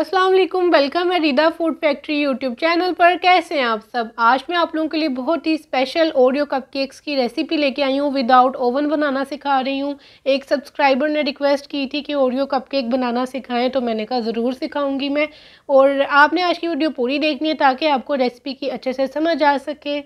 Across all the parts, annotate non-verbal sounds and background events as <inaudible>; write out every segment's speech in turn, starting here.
Aslam welcome है Rida food factory YouTube channel पर कैसे हैं आप सब आज मैं आप लोगों के लिए बहुत ही स्पेशल ओडियो कपकेक्स की रेसिपी लेके आई हूँ विदाउट ओवन बनाना सिखा रही हूँ एक सब्सक्राइबर ने रिक्वेस्ट की थी कि ओडियो कपकेक बनाना सिखाएं तो मैंने कहा ज़रूर सिखाऊंगी मैं और आपने आज की वीडियो पूरी देखनी है ताकि आपको रेसिपी की अच्छे से समझ आ सके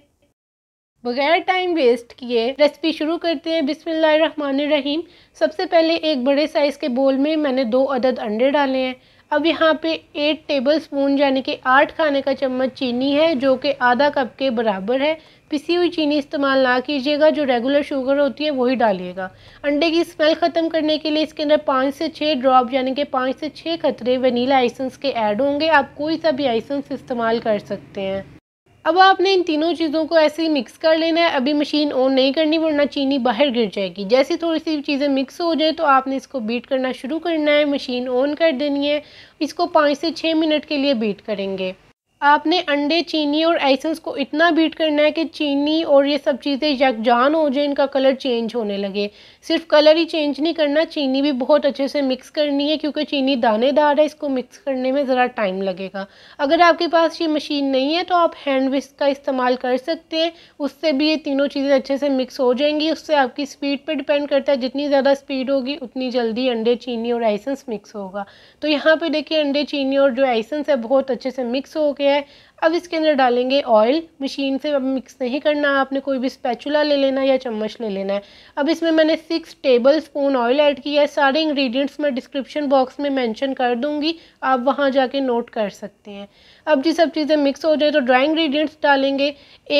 बगैर टाइम वेस्ट किए रेसिपी शुरू करते हैं बिसमीम सबसे पहले एक बड़े साइज़ के बोल में मैंने दो अदद अंडे डाले हैं अब यहाँ पे एट टेबल स्पून यानी कि आठ खाने का चम्मच चीनी है जो कि आधा कप के बराबर है पिसी हुई चीनी इस्तेमाल ना कीजिएगा जो रेगुलर शुगर होती है वही डालिएगा अंडे की स्मेल ख़त्म करने के लिए इसके अंदर पाँच से छः ड्रॉप यानी कि पाँच से छः खतरे वनीला आइसेंस के ऐड होंगे आप कोई सा भी आइसेंस इस्तेमाल कर सकते हैं अब आपने इन तीनों चीज़ों को ऐसे ही मिक्स कर लेना है अभी मशीन ऑन नहीं करनी वरना चीनी बाहर गिर जाएगी जैसे थोड़ी सी चीज़ें मिक्स हो जाए तो आपने इसको बीट करना शुरू करना है मशीन ऑन कर देनी है इसको पाँच से छः मिनट के लिए बीट करेंगे आपने अंडे चीनी और एसेंस को इतना बीट करना है कि चीनी और ये सब चीज़ें यकजान हो जाए इनका कलर चेंज होने लगे सिर्फ कलर ही चेंज नहीं करना चीनी भी बहुत अच्छे से मिक्स करनी है क्योंकि चीनी दानेदार है इसको मिक्स करने में ज़रा टाइम लगेगा अगर आपके पास ये मशीन नहीं है तो आप हैंड विस्क का इस्तेमाल कर सकते हैं उससे भी ये तीनों चीज़ें अच्छे से मिक्स हो जाएंगी उससे आपकी स्पीड पर डिपेंड करता है जितनी ज़्यादा स्पीड होगी उतनी जल्दी अंडे चीनी और एसेंस मिक्स होगा तो यहाँ पर देखिए अंडे चीनी और जो आइसेंस है बहुत अच्छे से मिक्स हो गए है अब इसके अंदर डालेंगे ऑयल मशीन से अब मिक्स नहीं करना आपने कोई भी स्पैचुला ले लेना या चम्मच ले लेना है अब इसमें मैंने six tablespoon oil add किया है सारे इंग्रेडिएंट्स मैं डिस्क्रिप्शन बॉक्स में मेंशन कर दूंगी आप वहाँ जाके नोट कर सकते हैं अब जी सब चीज़ें मिक्स हो जाए तो ड्राई इंग्रेडिएंट्स डालेंगे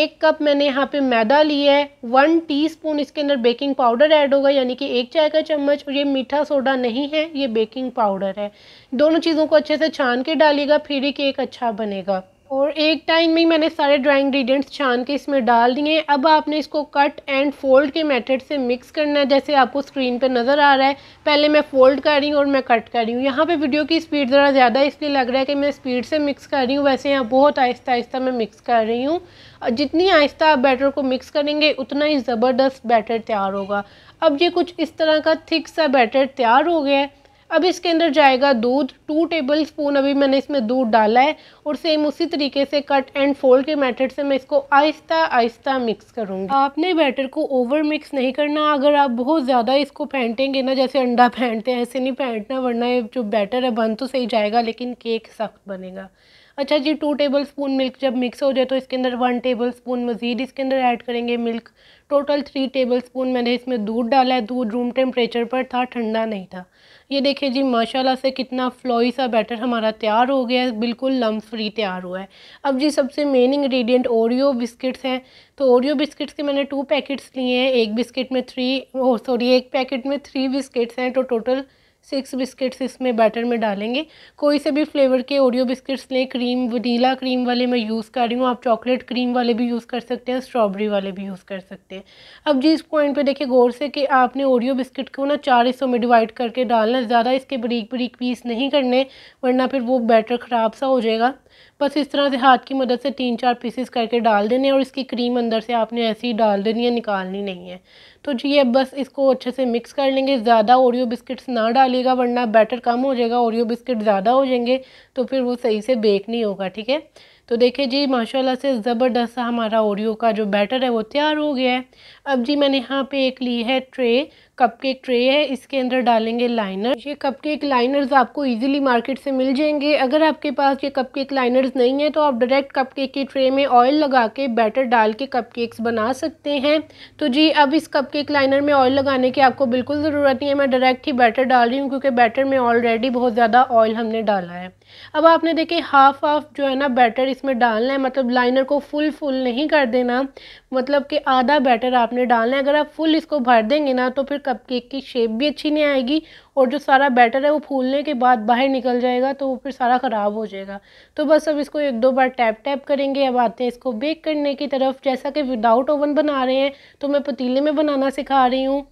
एक कप मैंने यहाँ पर मैदा लिया है वन टी इसके अंदर बेकिंग पाउडर ऐड होगा यानी कि एक चाय का चम्मच और ये मीठा सोडा नहीं है ये बेकिंग पाउडर है दोनों चीज़ों को अच्छे से छान के डालिएगा फिर ही केक अच्छा बनेगा और एक टाइम में ही मैंने सारे ड्राई इंग्रेडिएंट्स छान के इसमें डाल दिए हैं अब आपने इसको कट एंड फोल्ड के मेथड से मिक्स करना है जैसे आपको स्क्रीन पर नज़र आ रहा है पहले मैं फोल्ड कर रही हूँ और मैं कट कर रही हूँ यहाँ पे वीडियो की स्पीड ज़रा ज़्यादा इसलिए लग रहा है कि मैं स्पीड से मिक्स कर रही हूँ वैसे यहाँ बहुत आहिस्ता आहिस्ता मैं मिक्स कर रही हूँ जितनी आहिस्ता आप बैटर को मिक्स करेंगे उतना ही ज़बरदस्त बैटर तैयार होगा अब ये कुछ इस तरह का थिक सा बैटर तैयार हो गया है अब इसके अंदर जाएगा दूध टू टेबल स्पून अभी मैंने इसमें दूध डाला है और सेम उसी तरीके से कट एंड फोल्ड के मेथड से मैं इसको आहिस्ता आहिस्ता मिक्स करूँगी आपने बैटर को ओवर मिक्स नहीं करना अगर आप बहुत ज़्यादा इसको फेंटेंगे ना जैसे अंडा <laughs> फेंटते हैं ऐसे नहीं फेंटना वरना जो बैटर है बन तो सही जाएगा लेकिन केक सख्त बनेगा अच्छा जी टू टेबल स्पून मिल्क जब मिक्स हो जाए तो इसके अंदर वन टेबल स्पून मज़ीद इसके अंदर ऐड करेंगे milk total three tablespoon मैंने इसमें दूध डाला है दूध रूम टेम्परेचर पर था ठंडा नहीं था ये देखिए जी माशाल्लाह से कितना फ्लोई सा बैटर हमारा तैयार हो गया है बिल्कुल लम्ब फ्री तैयार हुआ है अब जी सबसे मेन इंग्रेडिएंट ओरियो बिस्किट्स हैं तो ओरियो बिस्किट्स के मैंने टू पैकेट्स लिए हैं एक बिस्किट में थ्री सॉरी oh, एक पैकेट में थ्री बिस्किट्स हैं तो टोटल तो सिक्स बिस्किट्स इसमें बैटर में डालेंगे कोई से भी फ्लेवर के ओरियो बिस्किट्स लें क्रीम वनीला क्रीम वाले मैं यूज़ कर रही हूँ आप चॉकलेट क्रीम वाले भी यूज़ कर सकते हैं स्ट्रॉबेरी वाले भी यूज़ कर सकते हैं अब जी इस पॉइंट पे देखिए गौर से कि आपने ओरियो बिस्किट को ना चार हिस्सों में डिवाइड करके डालना ज़्यादा इसके बरीक बरीक पीस नहीं करने वरना फिर वो बैटर ख़राब सा हो जाएगा बस इस तरह से हाथ की मदद से तीन चार पीसेस करके डाल देने और इसकी क्रीम अंदर से आपने ऐसे ही डाल देनी है निकालनी नहीं है तो जी अब बस इसको अच्छे से मिक्स कर लेंगे ज़्यादा ओरियो बिस्किट्स ना डालिएगा वरना बैटर कम हो जाएगा ओरियो बिस्किट ज़्यादा हो जाएंगे तो फिर वो सही से बेक नहीं होगा ठीक है तो देखिए जी माशाल्लाह से ज़बरदस्त हमारा ओरियो का जो बैटर है वो तैयार हो गया है अब जी मैंने यहाँ पे एक ली है ट्रे कप केक ट्रे है इसके अंदर डालेंगे लाइनर ये कप केक लाइनर्स आपको इजीली मार्केट से मिल जाएंगे अगर आपके पास ये कप केक लाइनर्स नहीं है तो आप डायरेक्ट कप केक के ट्रे में ऑयल लगा के बैटर डाल के कप केक्स बना सकते हैं तो जी अब इस कप केक लाइनर में ऑयल लगाने की आपको बिल्कुल ज़रूरत नहीं है मैं डायरेक्ट ही बैटर डाल रही हूँ क्योंकि बैटर में ऑलरेडी बहुत ज़्यादा ऑयल हमने डाला है अब आपने देखे हाफ हाफ जो है ना बैटर इसमें डालना है मतलब लाइनर को फुल फुल नहीं कर देना मतलब कि आधा बैटर आपने डालना है अगर आप फुल इसको भर देंगे ना तो फिर कपकेक की शेप भी अच्छी नहीं आएगी और जो सारा बैटर है वो फूलने के बाद बाहर निकल जाएगा तो वो फिर सारा ख़राब हो जाएगा तो बस अब इसको एक दो बार टैप टैप करेंगे अब आते हैं इसको बेक करने की तरफ जैसा कि विदाउट ओवन बना रहे हैं तो मैं पतीले में बनाना सिखा रही हूँ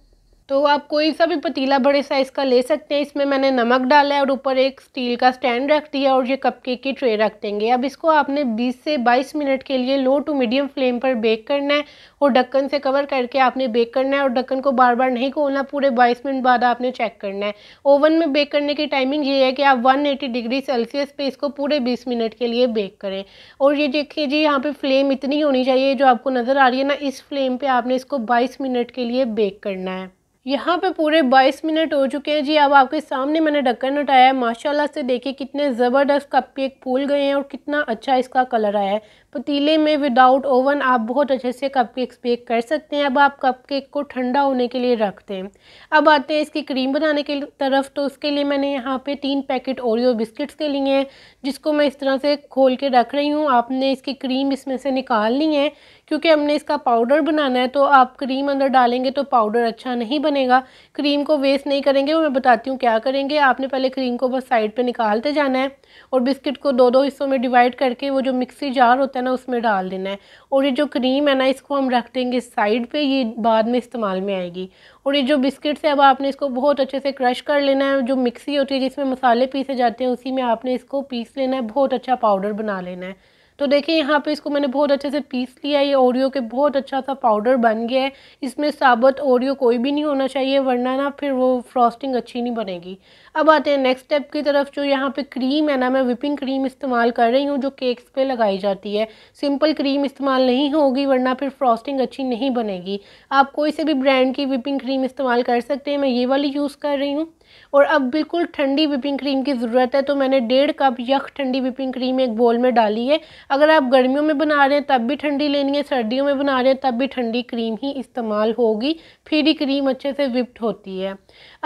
तो आप कोई सा भी पतीला बड़े साइज़ का ले सकते हैं इसमें मैंने नमक डाला है और ऊपर एक स्टील का स्टैंड रख दिया और ये कपकेक की ट्रे रख देंगे अब इसको आपने 20 से 22 मिनट के लिए लो टू मीडियम फ्लेम पर बेक करना है और ढक्कन से कवर करके आपने बेक करना है और ढक्कन को बार बार नहीं खोलना पूरे बाईस मिनट बाद आपने चेक करना है ओवन में बेक करने की टाइमिंग ये है कि आप वन डिग्री सेल्सियस पर इसको पूरे बीस मिनट के लिए बेक करें और ये देखिए जी यहाँ पर फ्लेम इतनी होनी चाहिए जो आपको नज़र आ रही है ना इस फ्लेम पर आपने इसको बाईस मिनट के लिए बेक करना है यहाँ पे पूरे 22 मिनट हो चुके हैं जी अब आपके सामने मैंने ढक्कन उठाया है माशाल्लाह से देखिए कितने ज़बरदस्त कप केक फूल गए हैं और कितना अच्छा इसका कलर आया है पतीले में विदाउट ओवन आप बहुत अच्छे से कप कपकेक्स बेक कर सकते हैं अब आप कप केक को ठंडा होने के लिए रखते हैं अब आते हैं इसकी क्रीम बनाने के तरफ तो उसके लिए मैंने यहाँ पर तीन पैकेट ओरियो बिस्किट्स के लिए हैं जिसको मैं इस तरह से खोल के रख रही हूँ आपने इसकी क्रीम इसमें से निकालनी है क्योंकि हमने इसका पाउडर बनाना है तो आप क्रीम अंदर डालेंगे तो पाउडर अच्छा नहीं बनेगा क्रीम को वेस्ट नहीं करेंगे और मैं बताती हूँ क्या करेंगे आपने पहले क्रीम को बस साइड पर निकालते जाना है और बिस्किट को दो दो हिस्सों में डिवाइड करके वो जो मिक्सी जार होता है ना उसमें डाल देना है और ये जो क्रीम है ना इसको हम रख देंगे साइड पर ये बाद में इस्तेमाल में आएगी और ये जो बिस्किट्स है अब आपने इसको बहुत अच्छे से क्रश कर लेना है जो मिक्सी होती है जिसमें मसाले पीसे जाते हैं उसी में आपने इसको पीस लेना है बहुत अच्छा पाउडर बना लेना है तो देखिए यहाँ पे इसको मैंने बहुत अच्छे से पीस लिया ये ओरियो के बहुत अच्छा सा पाउडर बन गया है इसमें साबुत ओरियो कोई भी नहीं होना चाहिए वरना ना फिर वो फ्रॉस्टिंग अच्छी नहीं बनेगी अब आते हैं नेक्स्ट स्टेप की तरफ जो यहाँ पे क्रीम है ना मैं विपिंग क्रीम इस्तेमाल कर रही हूँ जो केक्स पे लगाई जाती है सिंपल क्रीम इस्तेमाल नहीं होगी वरना फिर फ्रॉस्टिंग अच्छी नहीं बनेगी आप कोई से भी ब्रांड की विपिंग क्रीम इस्तेमाल कर सकते हैं मैं ये वाली यूज़ कर रही हूँ और अब बिल्कुल ठंडी विपिंग क्रीम की ज़रूरत है तो मैंने डेढ़ कप यख ठंडी विपिंग क्रीम एक बोल में डाली है अगर आप गर्मियों में बना रहे हैं तब भी ठंडी लेनी है सर्दियों में बना रहे हैं तब भी ठंडी क्रीम ही इस्तेमाल होगी फिर ही क्रीम अच्छे से विप्ड होती है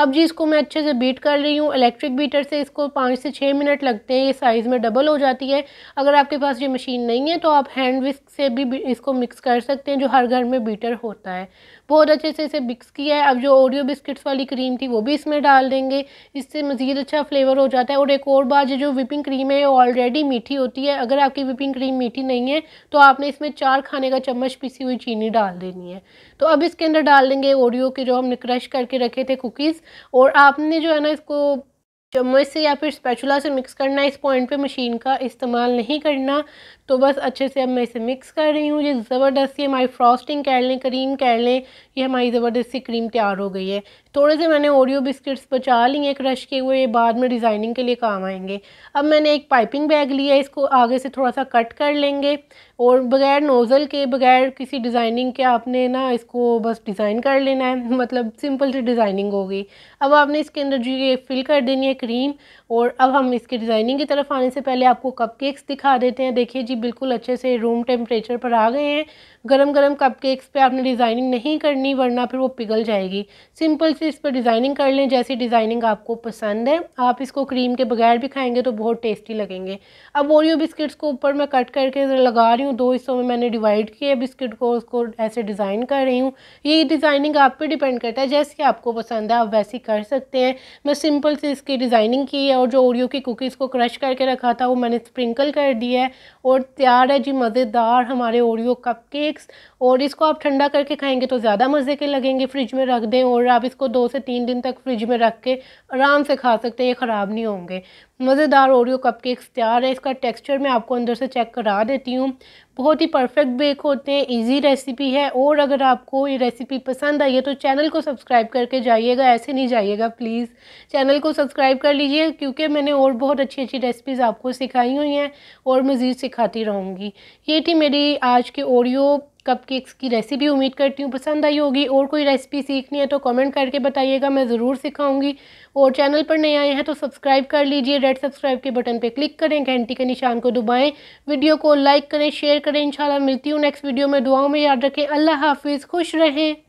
अब जी इसको मैं अच्छे से बीट कर रही हूँ इलेक्ट्रिक बीटर से इसको पाँच से छः मिनट लगते हैं ये साइज़ में डबल हो जाती है अगर आपके पास ये मशीन नहीं है तो आप हैंड विस्क से भी इसको मिक्स कर सकते हैं जो हर घर में बीटर होता है बहुत अच्छे से इसे मिक्स किया है अब जो ओरियो बिस्किट्स वाली क्रीम थी वो भी इसमें डाल दें करेंगे इससे मज़ीद अच्छा फ्लेवर हो जाता है और एक और बार जो विपिंग क्रीम है ऑलरेडी मीठी होती है अगर आपकी विपिंग क्रीम मीठी नहीं है तो आपने इसमें चार खाने का चम्मच पीसी हुई चीनी डाल देनी है तो अब इसके अंदर डाल देंगे ओरियो के जो हमने क्रश करके रखे थे कुकीज़ और आपने जो है ना इसको चम्मच से या फिर स्पैचुला से मिक्स करना इस पॉइंट पे मशीन का इस्तेमाल नहीं करना तो बस अच्छे से अब मैं इसे मिक्स कर रही हूँ ये ज़बरदस्ती हमारी फ्रॉस्टिंग कह लें क्रीम कह लें ये हमारी ज़बरदस्ती क्रीम तैयार हो गई है थोड़े से मैंने ओरियो बिस्किट्स बचा लिए क्रश के हुए बाद में डिज़ाइनिंग के लिए काम आएंगे अब मैंने एक पाइपिंग बैग लिया है इसको आगे से थोड़ा सा कट कर लेंगे और बगैर नोज़ल के बगैर किसी डिज़ाइनिंग के आपने ना इसको बस डिज़ाइन कर लेना है <laughs> मतलब सिंपल सी डिज़ाइनिंग होगी अब आपने इसके अंदर जो ये फिल कर देनी है क्रीम और अब हम इसके डिज़ाइनिंग की तरफ आने से पहले आपको कपकेक्स दिखा देते हैं देखिए जी बिल्कुल अच्छे से रूम टेम्परेचर पर आ गए हैं गरम गरम कपकेक्स पे आपने डिज़ाइनिंग नहीं करनी वरना फिर वो पिघल जाएगी सिंपल से इस पर डिज़ाइनिंग कर लें जैसी डिज़ाइनिंग आपको पसंद है आप इसको क्रीम के बगैर भी खाएंगे तो बहुत टेस्टी लगेंगे अब ओरियो बिस्किट्स को ऊपर मैं कट करके लगा रही हूँ दो हिस्सों में मैंने डिवाइड किया बिस्किट को उसको ऐसे डिज़ाइन कर रही हूँ ये डिज़ाइनिंग आप पर डिपेंड करता है जैसे आपको पसंद है आप वैसी कर सकते हैं मैं सिंपल से इसकी डिज़ाइनिंग की है और जो ओरियो की कुकीज़ को क्रश करके रखा था वो मैंने स्प्रिंकल कर दिया है और तैयार है जी मज़ेदार हमारे ओरियो कप के शेक्स और इसको आप ठंडा करके खाएंगे तो ज़्यादा मज़े के लगेंगे फ्रिज में रख दें और आप इसको दो से तीन दिन तक फ्रिज में रख के आराम से खा सकते हैं ये ख़राब नहीं होंगे मज़ेदार ओरियो कपकेक्स तैयार है इसका टेक्सचर मैं आपको अंदर से चेक करा देती हूँ बहुत ही परफेक्ट बेक होते हैं इजी रेसिपी है और अगर आपको ये रेसिपी पसंद आई है तो चैनल को सब्सक्राइब करके जाइएगा ऐसे नहीं जाइएगा प्लीज़ चैनल को सब्सक्राइब कर लीजिए क्योंकि मैंने और बहुत अच्छी अच्छी रेसिपीज़ आपको सिखाई हुई हैं और मज़ीद सिखाती रहूँगी ये थी मेरी आज के ओरियो कप केक्स की रेसिपी उम्मीद करती हूँ पसंद आई होगी और कोई रेसिपी सीखनी है तो कमेंट करके बताइएगा मैं ज़रूर सिखाऊंगी और चैनल पर नए आए हैं तो सब्सक्राइब कर लीजिए रेड सब्सक्राइब के बटन पे क्लिक करें घंटी के निशान को दबाएं वीडियो को लाइक करें शेयर करें इंशाल्लाह मिलती हूँ नेक्स्ट वीडियो में दुआओं में याद रखें अल्लाह हाफिज़ खुश रहें